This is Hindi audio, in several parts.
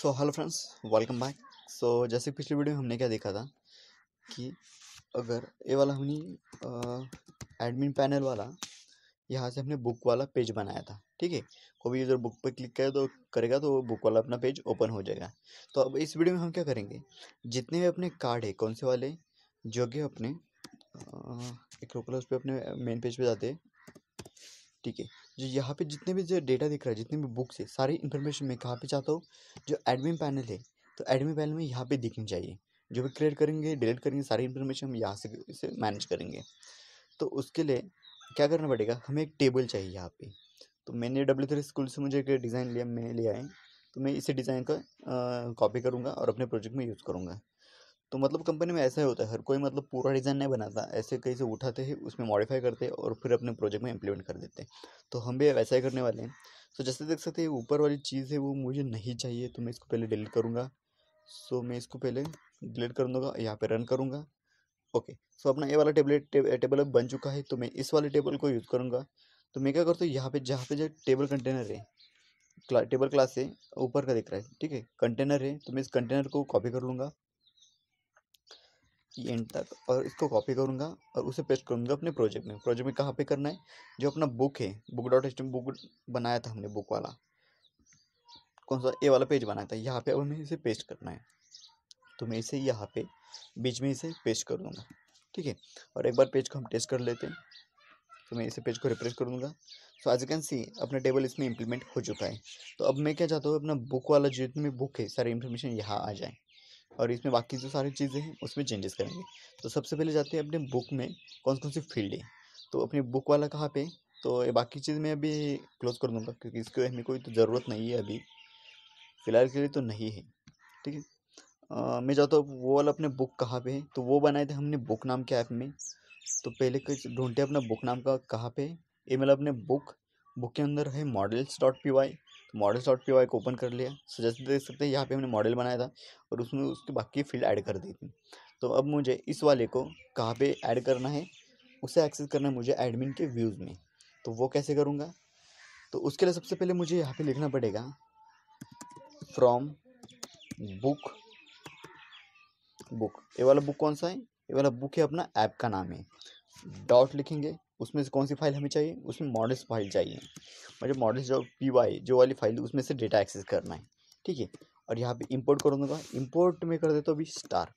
सो hello friends welcome back so जैसे पिछली वीडियो में हमने क्या देखा था कि अगर ये वाला हमने एडमिन पैनल वाला यहाँ से हमने बुक वाला पेज बनाया था ठीक है कोई भी यूज़र बुक पर क्लिक करे तो करेगा तो वो बुक वाला अपना पेज ओपन हो जाएगा तो अब इस वीडियो में हम क्या करेंगे जितने भी अपने कार्ड है कौन से वाले जो कि अपने एक रोकल उस पर अपने मेन पेज पर जाते हैं ठीक है जो यहाँ पे जितने भी जो डेटा दिख रहा है जितने भी बुक्स है सारी इन्फॉर्मेशन मैं कहाँ पे चाहता हूँ जो एडमिन पैनल है तो एडमिन पैनल में यहाँ पे दिखनी चाहिए जो भी क्रिएट करेंगे डिलीट करेंगे सारी इन्फॉर्मेशन हम यहाँ से इसे मैनेज करेंगे तो उसके लिए क्या करना पड़ेगा हमें एक टेबल चाहिए यहाँ पर तो मैंने डब्ल्यू थ्री स्कूल से मुझे एक डिज़ाइन लिया मैं लिया है तो मैं इसी डिज़ाइन का कॉपी करूँगा और अपने प्रोजेक्ट में यूज़ करूँगा तो मतलब कंपनी में ऐसा ही होता है हर कोई मतलब पूरा डिज़ाइन नहीं बनाता ऐसे कहीं से उठाते हैं उसमें मॉडिफाई करते हैं और फिर अपने प्रोजेक्ट में इम्प्लीमेंट कर देते हैं तो हम भी वैसा ही करने वाले हैं सो तो जैसे देख सकते हैं ऊपर वाली चीज़ है वो मुझे नहीं चाहिए तो मैं इसको पहले डिलीट करूँगा सो मैं इसको पहले डिलीट कर दूँगा यहाँ पर रन करूँगा ओके सो अपना ये वाला टेबलेट टेबल अब बन चुका है तो मैं इस वाले टेबल को यूज़ करूँगा तो मैं क्या करता हूँ यहाँ पे जहाँ पे जो टेबल कंटेनर है क्ला, टेबल क्लास है ऊपर का दिख रहा है ठीक है कंटेनर है तो मैं इस कंटेनर को कॉपी कर लूँगा एंड तक और इसको कॉपी करूँगा और उसे पेस्ट करूँगा अपने प्रोजेक्ट में प्रोजेक्ट में कहाँ पे करना है जो अपना बुक है बुक डॉट एस्टम बुक बनाया था हमने बुक वाला कौन सा ए वाला पेज बनाया था यहाँ पे अब हमें इसे पेस्ट करना है तो मैं इसे यहाँ पे बीच में इसे पेस्ट कर दूँगा ठीक है और एक बार पेज को हम टेस्ट कर लेते हैं तो मैं इसे पेज को रिप्रेस कर दूँगा सो आज कैन सी अपना टेबल इसमें इम्प्लीमेंट हो चुका है तो अब मैं क्या चाहता हूँ अपना बुक वाला जितनी बुक है सारी इन्फॉर्मेशन यहाँ आ जाए और इसमें बाकी जो सारी चीज़ें हैं उसमें चेंजेस करेंगे तो सबसे पहले जाते हैं अपने बुक में कौन कौन सी फील्ड है तो अपने बुक वाला कहाँ पे तो ये बाकी चीज़ मैं अभी क्लोज कर दूँगा क्योंकि इसकी हमें कोई तो ज़रूरत नहीं है अभी फ़िलहाल के लिए तो नहीं है ठीक है मैं जाता हूँ वो वाला अपने बुक कहाँ पे है तो वो बनाए थे हमने बुक नाम के ऐप में तो पहले कुछ ढूंढते अपना बुक नाम का कहाँ पे ये मतलब अपने बुक बुक के अंदर है मॉडल्स डॉट पी वाई तो मॉडल डॉट पी को ओपन कर लिया सजेस्ट देख सकते हैं यहाँ पे हमने मॉडल बनाया था और उसमें उसके बाकी फील्ड ऐड कर दी थी तो अब मुझे इस वाले को कहाँ पे ऐड करना है उसे एक्सेस करना है मुझे एडमिन के व्यूज़ में तो वो कैसे करूँगा तो उसके लिए सबसे पहले मुझे यहाँ पर लिखना पड़ेगा फ्रॉम बुक बुक ये वाला बुक कौन सा है ये वाला बुक है अपना ऐप का नाम है डॉट लिखेंगे उसमें से कौन सी फाइल हमें चाहिए उसमें मॉडल्स फाइल चाहिए मतलब मॉडल्स जो पी वाई जो वाली फाइल उसमें से डेटा एक्सेस करना है ठीक है और यहाँ पे इंपोर्ट कर दूंगा इंपोर्ट में कर देता तो अभी स्टार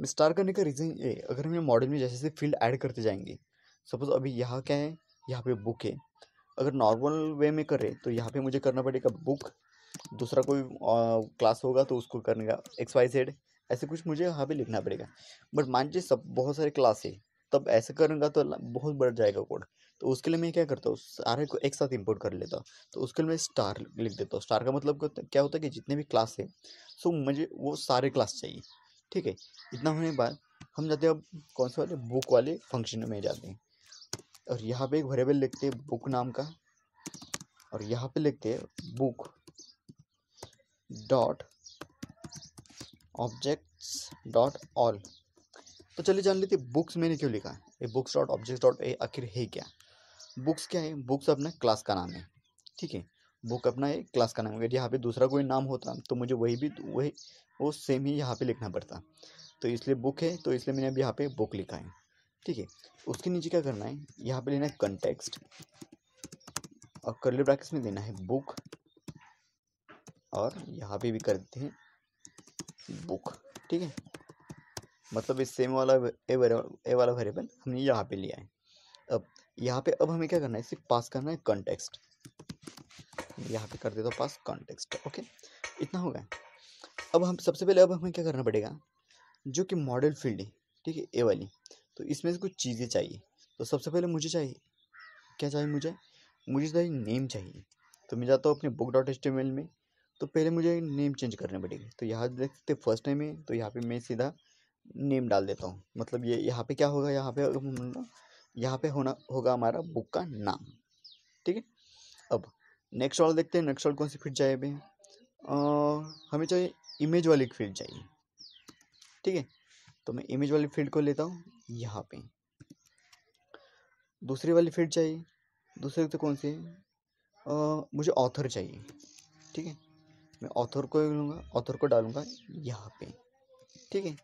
मैं स्टार करने का रीज़न ये अगर हमें मॉडल में जैसे जैसे फील्ड ऐड करते जाएंगे सपोज अभी यहाँ क्या है यहाँ पे बुक है अगर नॉर्मल वे में करें तो यहाँ पे मुझे करना पड़ेगा बुक दूसरा कोई क्लास होगा तो उसको करने का एक्स वाई जेड ऐसे कुछ मुझे यहाँ पे लिखना पड़ेगा बट मान लीजिए सब बहुत सारे क्लास है तब ऐसे करूँगा तो बहुत बढ़ जाएगा कोड तो उसके लिए मैं क्या करता हूँ सारे को एक साथ इंपोर्ट कर लेता हूँ तो उसके लिए मैं स्टार लिख देता हूँ स्टार का मतलब क्या होता है कि जितने भी क्लास है सो मुझे वो सारे क्लास चाहिए ठीक है इतना होने के बाद हम जाते हैं अब कौन से वाले बुक वाले फंक्शन में जाते हैं और यहाँ पे एक वेरिएबल लिखते हैं बुक नाम का और यहाँ पे लिखते हैं book dot objects dot all तो चलिए जान लेते बुक्स मैंने क्यों लिखा है ये books dot object dot a आखिर है क्या बुक्स क्या है बुक्स अपना क्लास का नाम है ठीक है बुक अपना एक क्लास का नाम अगर यहाँ पे दूसरा कोई नाम होता तो मुझे वही भी वही वो सेम ही यहाँ पे लिखना पड़ता तो इसलिए बुक है तो इसलिए मैंने अभी यहाँ पे बुक लिखा है ठीक है उसके नीचे क्या करना है यहाँ पे लेना है कंटेक्स्ट और कर्ली ब्रैकेट्स में देना है बुक और यहाँ पे भी कर देते हैं बुक ठीक है मतलब इस सेम वाला ए ए वाला वेरिएबल हमने यहाँ पे लिया है अब यहाँ पे अब हमें क्या करना है सिर्फ पास करना है कॉन्टेक्स्ट यहाँ पे कर देता हूँ पास कॉन्टेक्स्ट ओके इतना हो गया अब हम सबसे पहले अब हमें क्या करना पड़ेगा जो कि मॉडल फील्ड है ठीक है ए वाली तो इसमें से कुछ चीज़ें चाहिए तो सबसे पहले मुझे चाहिए क्या चाहिए मुझे मुझे चाहिए नेम चाहिए तो मैं जाता हूँ अपने बुक डॉट एच में तो पहले मुझे नेम चेंज करने पड़ेगी तो यहाँ देख सकते फर्स्ट नेम है तो यहाँ पे मैं सीधा नेम डाल देता हूँ मतलब ये यहाँ पे क्या होगा यहाँ पे यहाँ पे होना होगा हमारा बुक का नाम ठीक है अब नेक्स्ट वाला देखते हैं नेक्स्ट वाला कौन सी फील्ड चाहिए हमें हमें चाहिए इमेज वाली फील्ड चाहिए ठीक है तो मैं इमेज वाली फील्ड को लेता हूँ यहाँ पे दूसरी वाली फील्ड चाहिए दूसरे तो कौन सी है मुझे ऑथर चाहिए ठीक है मैं ऑथर को लूँगा ऑथर को डालूँगा यहाँ पे ठीक है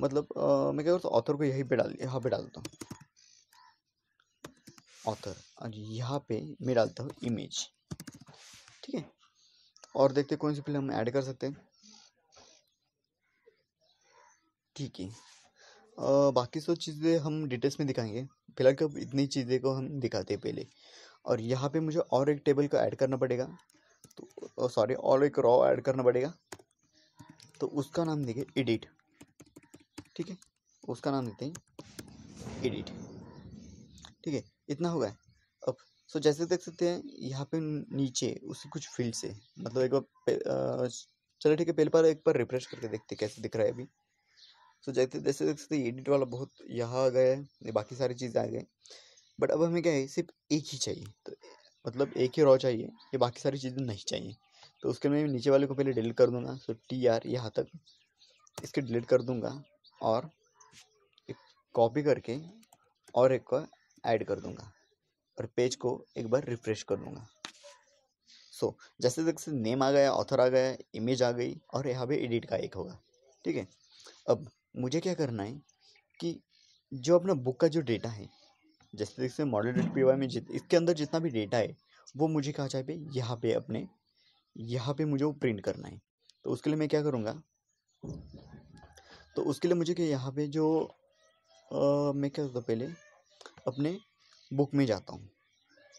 मतलब आ, मैं क्या करता हूँ ऑथर को यहीं पे डाल यहाँ पे डालता हूँ ऑथर और हाँ यहाँ पे मैं डालता हूँ इमेज ठीक है और देखते कौन सी फिल्म हम ऐड कर सकते हैं ठीक है बाकी सब चीज़ें हम डिटेल्स में दिखाएंगे फिलहाल कब इतनी चीज़ें को हम दिखाते हैं पहले और यहाँ पे मुझे और एक टेबल को ऐड करना पड़ेगा तो सॉरी और एक रॉ ऐड करना पड़ेगा तो उसका नाम देखिए एडिट ठीक है उसका नाम देते हैं एडिट ठीक है इतना होगा अब सो जैसे देख सकते हैं यहाँ पे नीचे उसकी कुछ फील्ड से मतलब एक बार चलो ठीक है पहले बार एक बार रिफ्रेश करके देखते कैसे दिख रहा है अभी सो जैसे जैसे देख सकते एडिट वाला बहुत यहाँ आ गया है बाकी सारी चीज़ें आ गए बट अब हमें क्या है सिर्फ एक ही चाहिए तो मतलब एक ही रॉ चाहिए ये बाकी सारी चीज़ें नहीं चाहिए तो उसके मैं नीचे वाले को पहले डिलीट कर दूंगा सो टी आर यहाँ तक इसके डिलीट कर दूंगा और एक कॉपी करके और एक को ऐड कर दूंगा और पेज को एक बार रिफ्रेश कर लूँगा सो so, जैसे जैसे नेम आ गया ऑथर आ गया इमेज आ गई और यहाँ पे एडिट का एक होगा ठीक है अब मुझे क्या करना है कि जो अपना बुक का जो डेटा है जैसे जैसे मॉडल डेट पी वाई में जित इसके अंदर जितना भी डेटा है वो मुझे कहा जाए पे यहाँ पे अपने यहाँ पे मुझे वो प्रिंट करना है तो उसके लिए मैं क्या करूँगा तो उसके लिए मुझे क्या यहाँ पे जो आ, मैं क्या होता पहले अपने बुक में जाता हूँ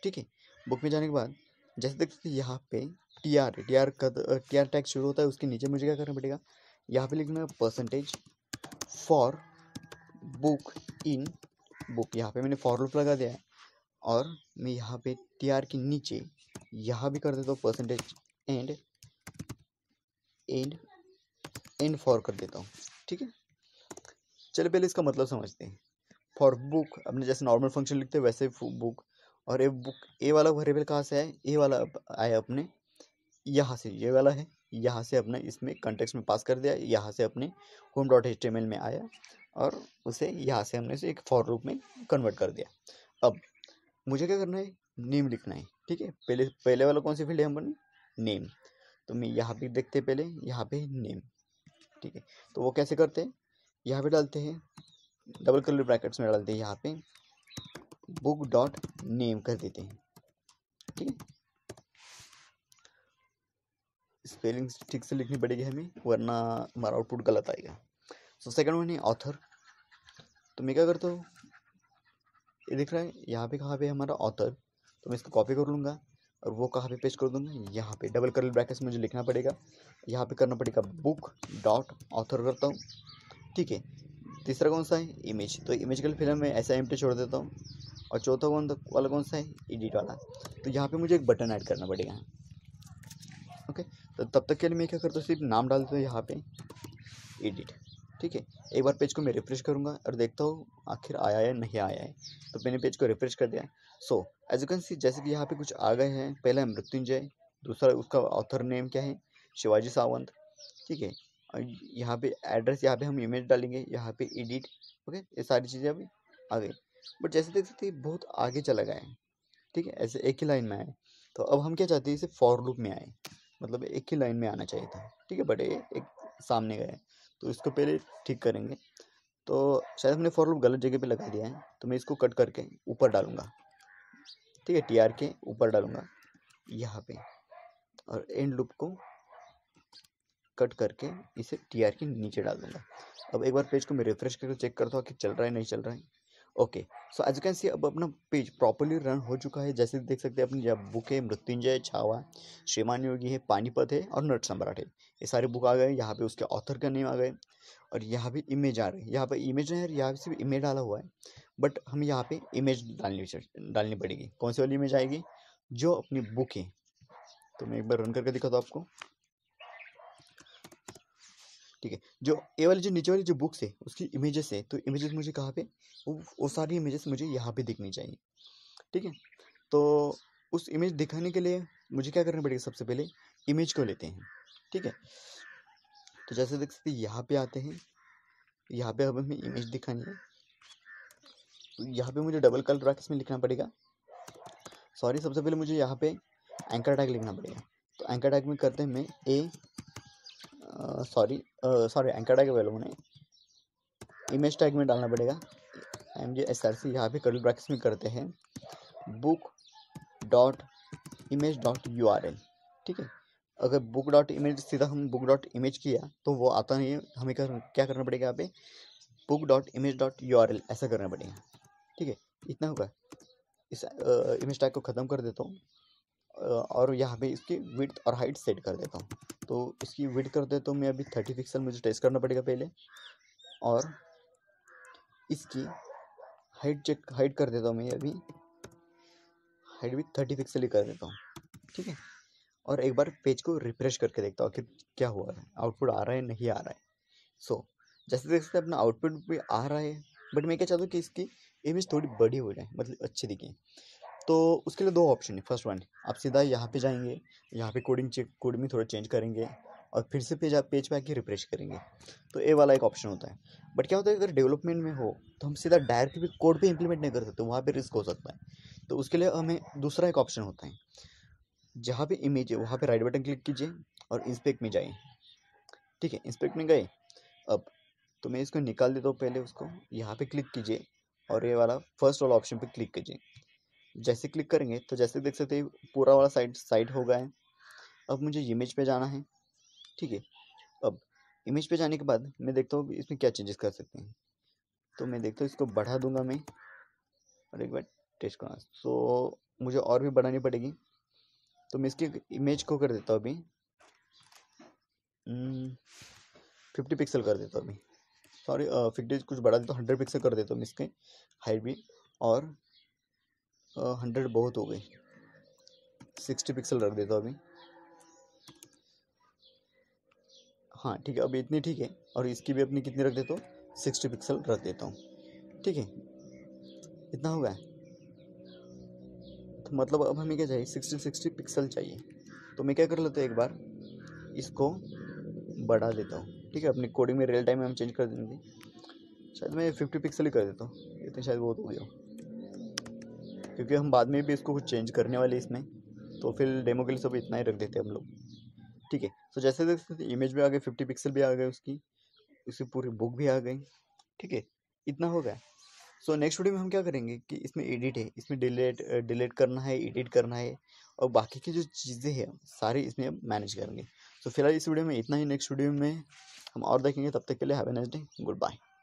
ठीक है बुक में जाने के बाद जैसे सकते यहाँ पे टी आर टी आर कद टी आर टैक्स शुरू होता है उसके नीचे मुझे क्या करना पड़ेगा यहाँ पे लिखना percentage for book in book यहाँ पे मैंने फॉर लूप लगा दिया है और मैं यहाँ पे टी आर के नीचे यहाँ भी कर देता हूँ percentage and and and for कर देता हूँ ठीक है चलिए पहले इसका मतलब समझते हैं फॉर बुक अपने जैसे नॉर्मल फंक्शन लिखते हैं वैसे बुक और ये बुक ए वाला वेरिएबल कहाँ से आया ए वाला आया अपने यहाँ से ये वाला है यहाँ से अपने इसमें कंटेक्स में पास कर दिया यहाँ से अपने होम डॉट एच में आया और उसे यहाँ से हमने उसे एक फॉर रूप में कन्वर्ट कर दिया अब मुझे क्या करना है नेम लिखना है ठीक है पहले पहले वाला कौन सी फील्ड है हमने नेम तो मैं यहाँ पे देखते पहले यहाँ पे नेम ठीक है तो वो कैसे करते हैं यहाँ पे डालते हैं डबल कलर ब्रैकेट्स में डालते हैं यहाँ पे बुक डॉट नेम कर देते हैं ठीक है स्पेलिंग ठीक से लिखनी पड़ेगी हमें वरना हमारा आउटपुट गलत आएगा सो सेकंड वन है ऑथर तो मैं क्या करता हूँ ये दिख रहा है यहाँ पे कहाँ पे हमारा ऑथर तो मैं इसको कॉपी कर लूँगा और वो कहाँ पे पेश कर दूंगा यहाँ पे डबल करल ब्रैकेट्स मुझे लिखना पड़ेगा यहाँ पे करना पड़ेगा बुक डॉट ऑथर करता हूँ ठीक है तीसरा कौन सा है इमेज तो इमेज के लिए फिलहाल में ऐसा एम छोड़ देता हूँ और चौथा कौन वाला कौन सा है एडिट वाला तो यहाँ पे मुझे एक बटन ऐड करना पड़ेगा ओके तो तब तक के लिए मैं क्या करता हूँ सिर्फ नाम डाल देता हूँ यहाँ पे एडिट ठीक है एक बार पेज को मैं रिफ्रेश करूँगा और देखता हूँ आखिर आया है नहीं आया है तो मैंने पेज को रिफ्रेश कर दिया so as you can see जैसे कि यहाँ पे कुछ आ गए हैं पहला है मृत्युंजय दूसरा उसका ऑथर नेम क्या है शिवाजी सावंत ठीक है यहाँ पे एड्रेस यहाँ पे हम इमेज डालेंगे यहाँ पे एडिट ओके ये सारी चीज़ें अभी आ गई बट जैसे देख सकते हैं बहुत आगे चला गया है ठीक है ऐसे एक ही लाइन में आए तो अब हम क्या चाहते हैं इसे फॉर लुक में आए मतलब एक ही लाइन में आना चाहिए था ठीक है बट एक सामने गए तो इसको पहले ठीक करेंगे तो शायद हमने फॉर लुक गलत जगह पे लगा दिया है तो मैं इसको कट करके ऊपर डालूंगा ठीक है टी आर के ऊपर डालूंगा यहाँ पे और एंड लूप को कट करके इसे टी आर के नीचे डाल दूंगा अब एक बार पेज को मैं रिफ्रेश करके चेक करता हूँ कि चल रहा है नहीं चल रहा है okay so as you can see अब अपना पेज प्रॉपरली रन हो चुका है जैसे देख सकते हैं अपनी बुक है मृत्युंजय छावा श्रीमान योगी है पानीपत है और नट सम्राट है ये सारे बुक आ गए यहाँ पे उसके ऑथर का नेम आ गए और यहाँ भी इमेज आ रही है यहाँ पे इमेज है यहाँ पे सिर्फ इमेज डाला हुआ है बट हम यहाँ पे इमेज डालनी डालनी पड़ेगी कौन सी वाली इमेज आएगी जो अपनी बुक है तो मैं एक बार रन करके दिखाता हूँ आपको ठीक है जो ये वाली जो नीचे वाली जो बुक्स है उसकी इमेजेस है तो इमेजेस मुझे कहाँ पे वो, वो सारी इमेजेस मुझे यहाँ पे दिखनी चाहिए ठीक है तो उस इमेज दिखाने के लिए मुझे क्या करना पड़ेगा सबसे पहले इमेज को लेते हैं ठीक है तो जैसे देख सकते यहाँ पे आते हैं यहाँ पे अब हमें इमेज दिखानी है यहाँ पे मुझे डबल कल रख इसमें लिखना पड़ेगा सॉरी सबसे पहले मुझे यहाँ पे एंकर टैग लिखना पड़ेगा तो एंकर टैग में करते हैं मैं a sorry sorry anchor tag वाले उन्हें इमेज टैग में डालना पड़ेगा M G S R C यहाँ पे कल ब्रैक्स में करते हैं book dot image dot U R L ठीक है अगर बुक डॉट इमेज सीधा हम बुक डॉट इमेज किया तो वो आता नहीं है हमें कर, क्या करना पड़ेगा यहाँ पे book dot image dot U R L ऐसा करना पड़ेगा ठीक है इतना होगा इस इमेज टैग को ख़त्म कर देता हूँ और यहाँ पे इसकी विड्थ और हाइट सेट कर देता हूँ तो इसकी विड्थ तो कर देता हूँ मैं अभी थर्टी पिक्सल मुझे टेस्ट करना पड़ेगा पहले और इसकी हाइट चेक हाइट कर देता हूँ मैं अभी हाइट भी थर्टी पिक्सल ही कर देता हूँ ठीक है और एक बार पेज को रिफ्रेश करके देखता हूँ आखिर क्या हुआ है आउटपुट आ रहा है नहीं आ रहा है सो so, जैसे देख सकते अपना आउटपुट भी आ रहा है बट मैं क्या चाहता हूँ कि इसकी इमेज थोड़ी बड़ी हो जाए मतलब अच्छी दिखें तो उसके लिए दो ऑप्शन है फर्स्ट वन आप सीधा यहाँ पे जाएंगे यहाँ पे कोडिंग कोड में थोड़ा चेंज करेंगे और फिर से पेज पेज पे आके रिफ्रेश करेंगे तो ए वाला एक ऑप्शन होता है बट क्या होता है अगर डेवलपमेंट में हो तो हम सीधा डायरेक्ट भी कोड पे इंप्लीमेंट नहीं कर सकते वहाँ पे रिस्क हो सकता है तो उसके लिए हमें दूसरा एक ऑप्शन होता है जहाँ पे इमेज है वहाँ पे राइट बटन क्लिक कीजिए और इंस्पेक्ट में जाइए ठीक है इंस्पेक्ट में गए अब तो मैं इसको निकाल देता हूँ पहले उसको यहाँ पे क्लिक कीजिए और ये वाला फर्स्ट वाला ऑप्शन पे क्लिक कीजिए जैसे क्लिक करेंगे तो जैसे देख सकते हैं पूरा वाला साइड साइड हो गया है अब मुझे इमेज पे जाना है ठीक है अब इमेज पे जाने के बाद मैं देखता हूँ इसमें क्या चेंजेस कर सकते हैं तो मैं देखता हूँ इसको बढ़ा दूंगा मैं और एक बार टेस्ट करना सो मुझे और भी बढ़ानी पड़ेगी तो मैं इसकी इमेज को कर देता हूँ अभी फिफ्टी hmm, पिक्सल कर देता हूँ अभी सॉरी फिफ्टी कुछ बढ़ा देता तो हंड्रेड पिक्सल कर देता तो हूँ इसके हाइट भी और हंड्रेड बहुत हो गई सिक्सटी पिक्सल रख देता तो हूँ अभी हाँ ठीक है अभी इतनी ठीक है और इसकी भी अपनी कितनी रख देता हूँ सिक्सटी पिक्सल रख देता हूँ ठीक है इतना हो गया तो मतलब अब हमें क्या चाहिए सिक्सटी सिक्सटी पिक्सल चाहिए तो मैं क्या कर लेता हूँ एक बार इसको बढ़ा देता हूँ ठीक है अपनी कोडिंग में रियल टाइम में हम चेंज कर देंगे शायद मैं फिफ्टी पिक्सल ही कर देता हूँ इतने तो शायद बहुत हो क्योंकि हम बाद में भी इसको कुछ चेंज करने वाले इसमें तो फिर डेमो के लिए सब इतना ही रख देते हैं हम लोग ठीक है तो जैसे जैसे इमेज भी आ गए फिफ्टी पिक्सल भी आ गए उसकी उसकी पूरी बुक भी आ गई ठीक है इतना हो गया सो नेक्स्ट वीडियो में हम क्या करेंगे कि इसमें एडिट है इसमें डिलीट डिलीट करना है एडिट करना है और बाकी की जो चीज़ें हैं सारी इसमें मैनेज करेंगे तो फिलहाल इस वीडियो में इतना ही नेक्स्ट वीडियो में हम और देखेंगे तब तक के लिए have a nice day good bye